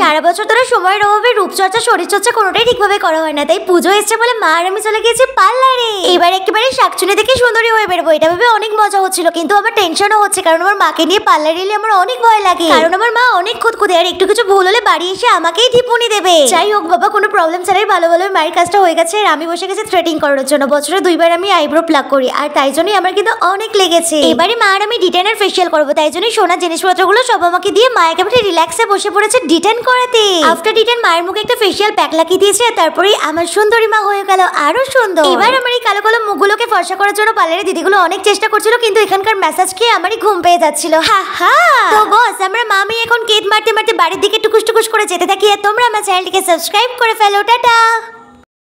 সারা বছর ধরে সময়ের অভাবে রূপচর্চা শরীরচর্চা কোনোটাই ঠিকভাবে করা হয় না তাই পুজো এসছে বলে মা আর আমি চলে গিয়েছি পার্লারে এবারে শাকচুনি দেখি সুন্দরী হয়ে বেরবো এটা ভেবে অনেক মজা হচ্ছিল কিন্তু আমার টেনশনও হচ্ছে কারণ আমার মাকে নিয়ে পার্লার এলে আমার অনেক ভয় লাগে কারণ আমার মা অনেক খুদে আর একটু কিছু ভুল হলে বাড়ি এসে আমাকেই টিপুনি দেবে যাই হোক বাবা কোনো প্রবলেম ছাড়াই ভালো ভালো মায়ের কাজটা হয়ে গেছে আর আমি বসে গেছি থ্রেটিং করানোর জন্য বছরে দুইবার আমি আইব্রো প্লাক করি আর তাই জন্যই আমার কিন্তু অনেক লেগেছে এবারে মা আর আমি ডিটেনার ফেশিয়াল করবো তাই জন্যই সোনার জিনিসপত্রগুলো সব আমাকে দিয়ে মায়ের একেবারে রিল্যাক্সে বসে পড়েছে ডিটেন করাতে আফটার ডিটেন মায়ের মুখে একটা ফেশিয়াল প্যাক লাগিয়ে দিয়েছে আর আমার সুন্দরী মা হয়ে গেল আরো সুন্দর এবার আমার কালো কালো মুখগুলোকে ফর্সা করার জন্য পার্লারের দিদিগুলো অনেক চেষ্টা করছিল কিন্তু এখানকার ম্যাসাজ কে আমারই ঘুম পেয়ে যাচ্ছিল হা হা বস আমরা মামি এখন কেদ মারতে মারতে বাড়ির দিকে টুকুস টুকুস করে যেতে থাকি আর তোমরা আমার চ্যানেলটিকে সাবস্ক্রাইব করে ফেলো টাটা